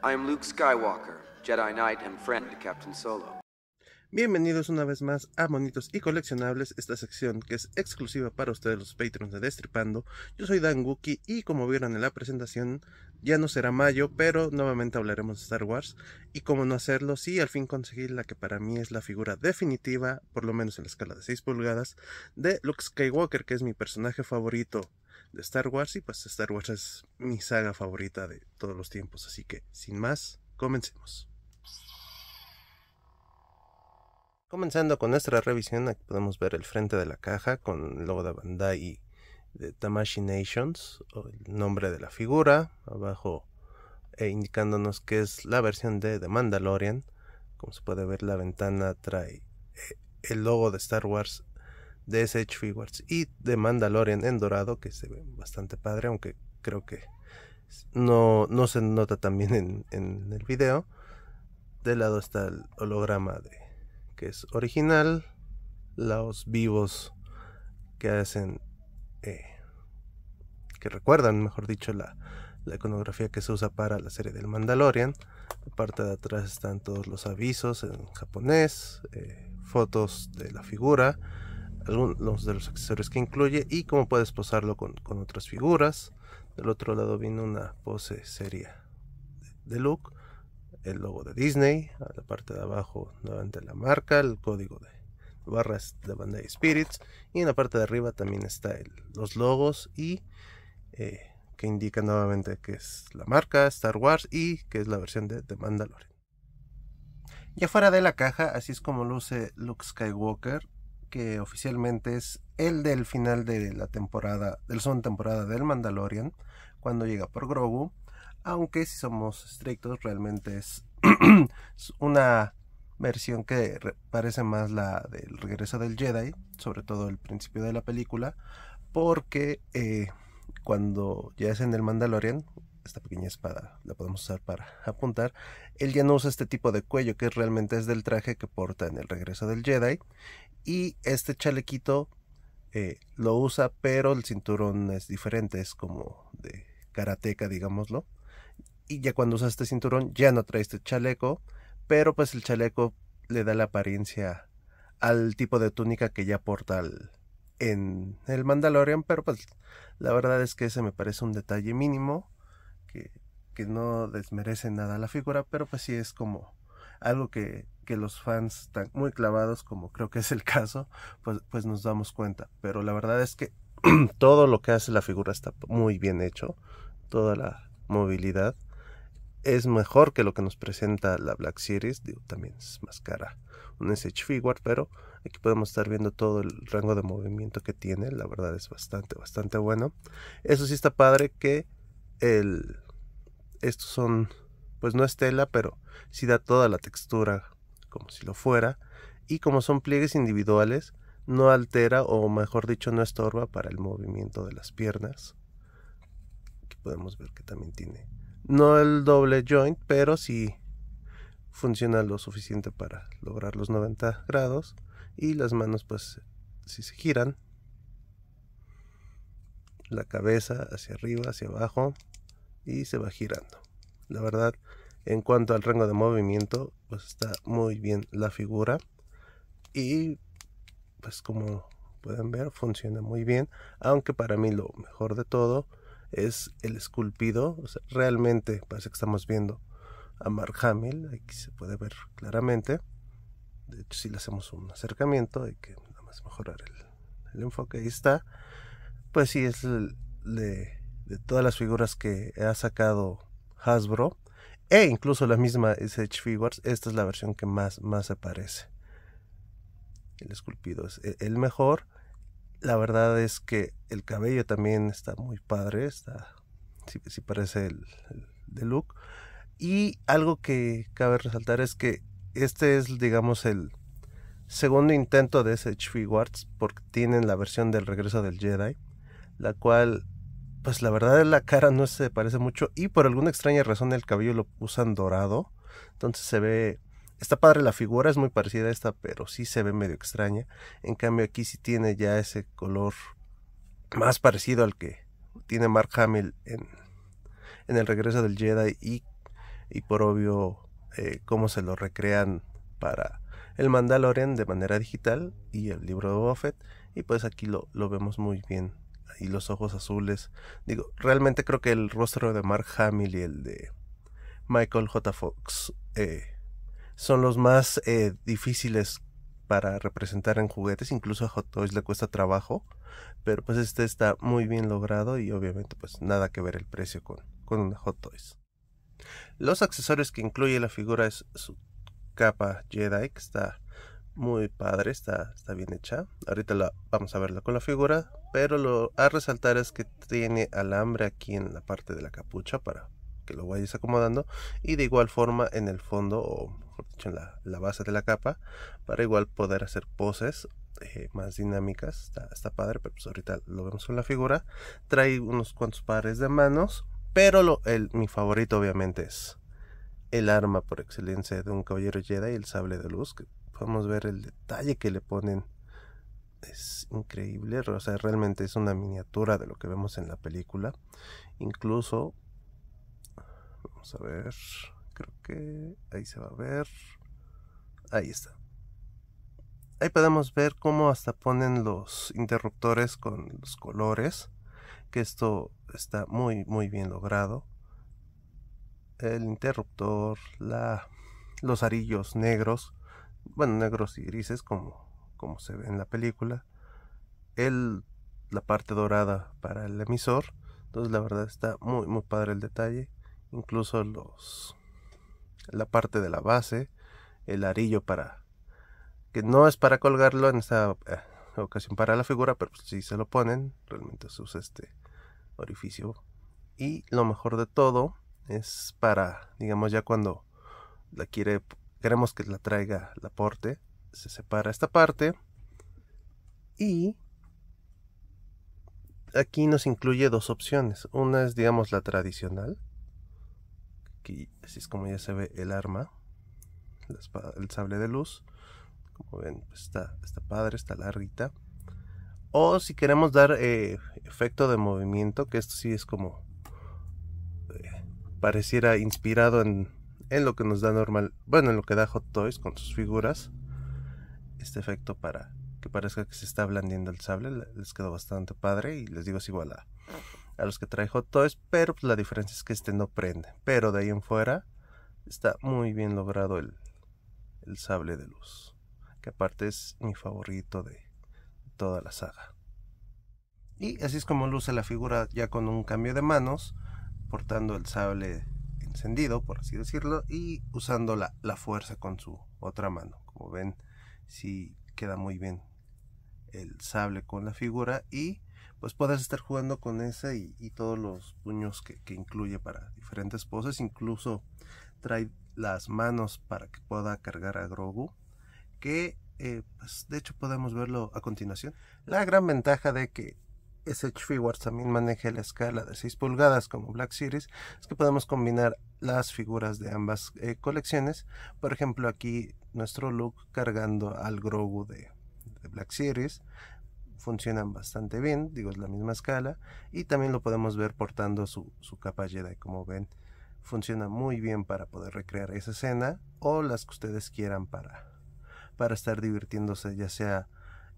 I Luke Skywalker, Jedi Knight and friend to Captain Solo. Bienvenidos una vez más a Monitos y Coleccionables, esta sección que es exclusiva para ustedes los patrons de Destripando. Yo soy Dan Wookie y como vieron en la presentación, ya no será mayo, pero nuevamente hablaremos de Star Wars y cómo no hacerlo si al fin conseguí la que para mí es la figura definitiva, por lo menos en la escala de 6 pulgadas, de Luke Skywalker, que es mi personaje favorito de Star Wars y pues Star Wars es mi saga favorita de todos los tiempos, así que sin más, comencemos. Comenzando con nuestra revisión, aquí podemos ver el frente de la caja con el logo de Bandai de Tamashii Nations, o el nombre de la figura, abajo e indicándonos que es la versión de The Mandalorian. Como se puede ver, la ventana trae eh, el logo de Star Wars de SH Figuarts y de Mandalorian en dorado, que se ve bastante padre, aunque creo que no, se nota también en, en el video. de lado está el holograma de que es original, los vivos que hacen, eh, que recuerdan, mejor dicho, la, iconografía que se usa para la serie del Mandalorian. La parte de atrás están todos los avisos en japonés, eh, fotos de la figura algunos de los accesorios que incluye y cómo puedes posarlo con, otras figuras. Del otro lado viene una pose seria de Luke el logo de Disney, a la parte de abajo nuevamente la marca, el código de barras de Bandai Spirits y en la parte de arriba también está los logos y eh, que indica nuevamente que es la marca Star Wars y que es la versión de The Mandalorian. Ya fuera de la caja, así es como luce Luke Skywalker que oficialmente es el del final de la temporada, del son temporada del Mandalorian, cuando llega por Grogu, aunque si somos estrictos realmente es una versión que parece más la del regreso del Jedi, sobre todo el principio de la película, porque eh, cuando ya es en el Mandalorian, esta pequeña espada la podemos usar para apuntar, él ya no usa este tipo de cuello que realmente es del traje que porta en el regreso del Jedi y este chalequito eh, lo usa, pero el cinturón es diferente, es como de karateca, digámoslo. Y ya cuando usa este cinturón, ya no trae este chaleco, pero pues el chaleco le da la apariencia al tipo de túnica que ya porta en el Mandalorian, pero pues la verdad es que ese me parece un detalle mínimo que, no desmerece nada la figura, pero pues sí es como algo que, los fans están muy clavados como creo que es el caso, pues, pues nos damos cuenta. Pero la verdad es que todo lo que hace la figura está muy bien hecho, toda la movilidad es mejor que lo que nos presenta la Black Series, digo, también es más cara un SH Figure, pero aquí podemos estar viendo todo el rango de movimiento que tiene, la verdad es bastante, bastante bueno. Eso sí está padre que el, estos son pues no es tela, pero sí da toda la textura como si lo fuera, y como son pliegues individuales, no altera o mejor dicho no estorba para el movimiento de las piernas. Aquí podemos ver que también tiene no el doble joint, pero sí funciona lo suficiente para lograr los 90 grados y las manos pues si se giran la cabeza hacia arriba, hacia abajo y se va girando la verdad en cuanto al rango de movimiento pues está muy bien la figura y pues como pueden ver funciona muy bien aunque para mí lo mejor de todo es el esculpido realmente parece que estamos viendo a Mark Hamill aquí se puede ver claramente de hecho si le hacemos un acercamiento hay que nada más mejorar el, enfoque ahí está pues sí es de todas las figuras que ha sacado Hasbro e incluso la misma SH Figures, esta es la versión que más, más se parece. El esculpido es e-, el mejor. La verdad es que el cabello también está muy padre, está, si parece el, de look. Y algo que cabe resaltar es que este es, digamos, el segundo intento de SH Figuarts, porque tienen la versión del regreso del Jedi, la cual pues la verdad es la cara no se parece mucho y por alguna extraña razón el cabello lo usan dorado. Entonces se ve... Está padre la figura, es muy parecida a esta, pero sí se ve medio extraña. En cambio aquí sí tiene ya ese color más parecido al que tiene Mark Hamill en, en el regreso del Jedi y, y por obvio eh, cómo se lo recrean para el Mandalorian de manera digital y el libro de Buffett. Y pues aquí lo vemos muy bien y los ojos azules. Digo, realmente creo que el rostro de Mark Hamill y el de Michael J. Fox eh, son los más eh, difíciles para representar en juguetes. Incluso a Hot Toys le cuesta trabajo. Pero pues este está muy bien logrado y obviamente pues nada que ver el precio con, una Hot Toys. Los accesorios que incluye la figura es su capa Jedi que está muy padre, está, está bien hecha. Ahorita la, vamos a verla con la figura, pero lo a resaltar es que tiene alambre aquí en la parte de la capucha para que lo vayas acomodando y de igual forma en el fondo o mejor dicho en la, base de la capa para igual poder hacer poses eh, más dinámicas. Está, está padre, pero pues ahorita lo vemos con la figura. Trae unos cuantos pares de manos, pero lo, el, mi favorito obviamente es el arma por excelencia de un caballero Jedi, el sable de luz, podemos ver el detalle que le ponen. Es increíble, o sea, realmente es una miniatura de lo que vemos en la película. Incluso, vamos a ver, creo que ahí se va a ver. Ahí está. Ahí podemos ver cómo hasta ponen los interruptores con los colores, que esto está muy, muy bien logrado. El interruptor, la, los arillos negros bueno, negros y grises como, como se ve en la película. El, la parte dorada para el emisor. Entonces la verdad está muy muy padre el detalle. Incluso los la parte de la base, el arillo para que no es para colgarlo en esta eh, ocasión para la figura, pero si pues, se lo ponen, realmente se usa este orificio. Y lo mejor de todo es para, digamos, ya cuando la quiere Queremos que la traiga la porte. Se separa esta parte. Y aquí nos incluye dos opciones. Una es, digamos, la tradicional. Aquí así es como ya se ve el arma. El sable de luz. Como ven, pues, está, está padre, está larguita. O si queremos dar eh, efecto de movimiento, que esto sí es como... Eh, pareciera inspirado en en lo que nos da normal, bueno, en lo que da Hot Toys con sus figuras, este efecto para que parezca que se está blandiendo el sable, les quedó bastante padre y les digo es igual a, los que trae Hot Toys, pero pues, la diferencia es que este no prende, pero de ahí en fuera está muy bien logrado el, el sable de luz, que aparte es mi favorito de toda la saga. Y así es como luce la figura ya con un cambio de manos, portando el sable encendido, por así decirlo, y usando la, la fuerza con su otra mano. Como ven, si queda muy bien el sable con la figura y pues puedes estar jugando con esa y, todos los puños que, que, incluye para diferentes poses. Incluso trae las manos para que pueda cargar a Grogu, que eh, pues, de hecho podemos verlo a continuación. La gran ventaja de que SH Wars también maneje la escala de 6 pulgadas como Black Series es que podemos combinar las figuras de ambas eh, colecciones. Por ejemplo, aquí nuestro look cargando al Grogu de, Black Series. Funcionan bastante bien, digo, es la misma escala. Y también lo podemos ver portando su, su capa Jedi, como ven. Funciona muy bien para poder recrear esa escena o las que ustedes quieran para, para estar divirtiéndose, ya sea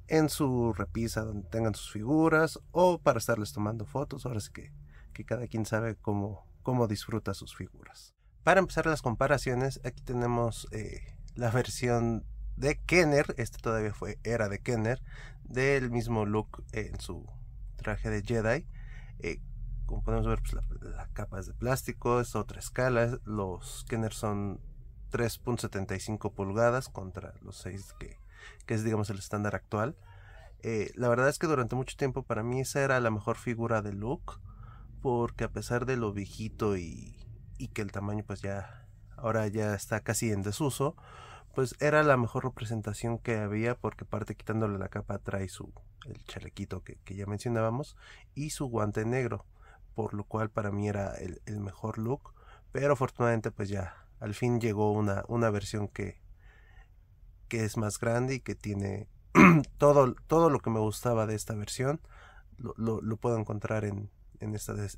en su repisa donde tengan sus figuras o para estarles tomando fotos. Ahora sí que, que cada quien sabe cómo, cómo disfruta sus figuras. Para empezar las comparaciones, aquí tenemos eh, la versión de Kenner, este todavía fue era de Kenner, del mismo look en su traje de Jedi. Eh, como podemos ver, pues, la, capa es de plástico, es otra escala. Los Kenner son 3.75 pulgadas contra los 6 que, es, digamos, el estándar actual. Eh, la verdad es que durante mucho tiempo para mí esa era la mejor figura de Luke porque a pesar de lo viejito y, que el tamaño pues ya ahora ya está casi en desuso, pues era la mejor representación que había porque aparte quitándole la capa trae su el chalequito que, ya mencionábamos y su guante negro, por lo cual para mí era el, mejor look, pero afortunadamente pues ya al fin llegó una, una versión que, que es más grande y que tiene todo, todo lo que me gustaba de esta versión, lo puedo encontrar en, en esta de,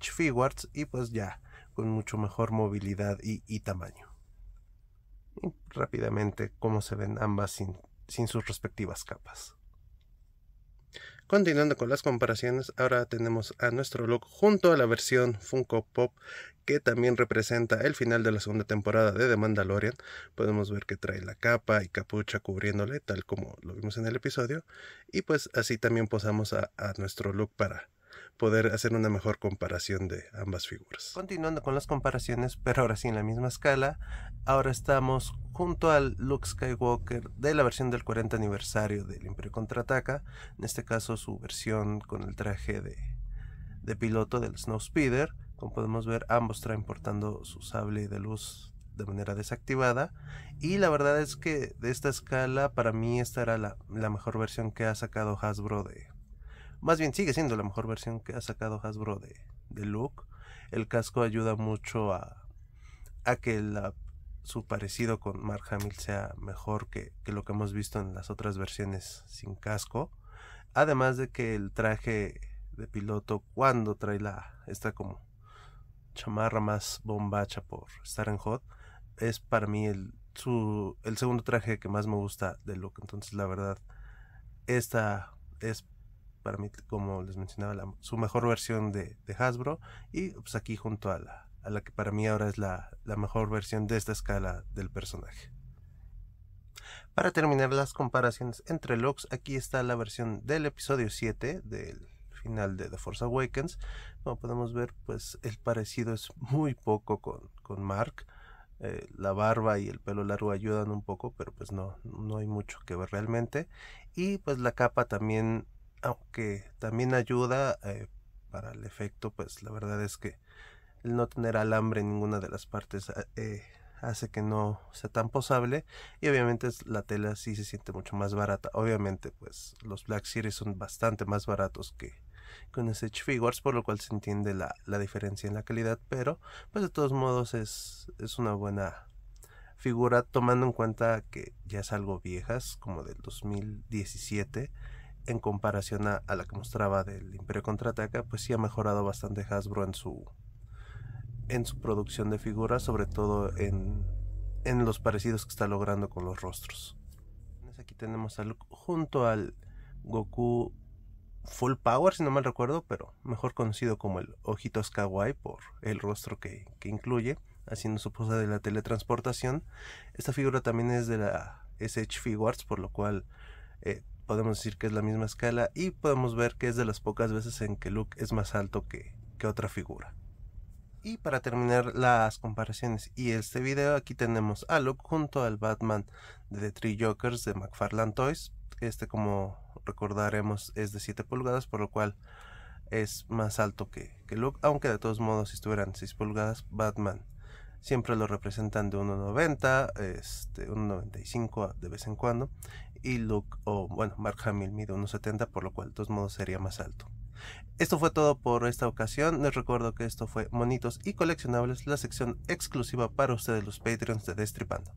Figuarts y pues ya con mucho mejor movilidad y, tamaño. rápidamente cómo se ven ambas sin, sus respectivas capas. Continuando con las comparaciones, ahora tenemos a nuestro look junto a la versión Funko Pop que también representa el final de la segunda temporada de The Mandalorian. Podemos ver que trae la capa y capucha cubriéndole tal como lo vimos en el episodio. Y pues así también posamos a, a nuestro look para poder hacer una mejor comparación de ambas figuras. Continuando con las comparaciones, pero ahora sí en la misma escala, ahora estamos junto al Luke Skywalker de la versión del 40 aniversario del Imperio Contraataca, en este caso su versión con el traje de, piloto del Snowspeeder, como podemos ver ambos traen portando su sable de luz de manera desactivada. Y la verdad es que de esta escala, para mí, esta era la, mejor versión que ha sacado Hasbro de, más bien sigue siendo la mejor versión que ha sacado Hasbro de, de Luke. El casco ayuda mucho a, a que la, su parecido con Mark Hamill sea mejor que, lo que hemos visto en las otras versiones sin casco. Además de que el traje de piloto cuando trae la esta como chamarra más bombacha por estar en hot es para mí el, el segundo traje que más me gusta de Luke. Entonces la verdad esta es para mí, como les mencionaba, su mejor versión de, Hasbro y pues aquí junto a la, que para mí ahora es la, mejor versión de esta escala del personaje. Para terminar las comparaciones entre Lux, aquí está la versión del episodio 7 del final de The Force Awakens. Como podemos ver, pues el parecido es muy poco con, con Mark. Eh, la barba y el pelo largo ayudan un poco, pero pues no, no hay mucho que ver realmente. Y pues la capa también aunque también ayuda eh, para el efecto, pues la verdad es que el no tener alambre en ninguna de las partes ah, eh, hace que no sea tan posable y obviamente la tela sí se siente mucho más barata. Obviamente pues los Black Series son bastante más baratos que con Edge Figures, por lo cual se entiende la, diferencia en la calidad, pero pues de todos modos es, es una buena figura tomando en cuenta que ya es algo viejas, como del 2017 en comparación a, la que mostraba del Imperio Contraataca, pues sí ha mejorado bastante Hasbro en su, en su producción de figuras, sobre todo en, los parecidos que está logrando con los rostros. Aquí tenemos junto al Goku Full Power, si no mal recuerdo, pero mejor conocido como el Ojitos Kawaii por el rostro que, incluye, haciendo su posa de la teletransportación. Esta figura también es de la SH Figuarts, por lo cual... Eh, podemos decir que es la misma escala y podemos ver que es de las pocas veces en que Luke es más alto que, otra figura. Y para terminar las comparaciones y este video, aquí tenemos a Luke junto al Batman de The Three Jokers de McFarlane Toys. Este, como recordaremos, es de 7 pulgadas, por lo cual es más alto que, Luke, aunque de todos modos, si estuvieran 6 pulgadas, Batman siempre lo representan de 1,90, este, 1,95 de vez en cuando y Luke, o bueno, Mark Hamill mide unos 70, por lo cual de todos modos sería más alto. Esto fue todo por esta ocasión. Les recuerdo que esto fue Monitos y Coleccionables, la sección exclusiva para ustedes los Patreons de Destripando.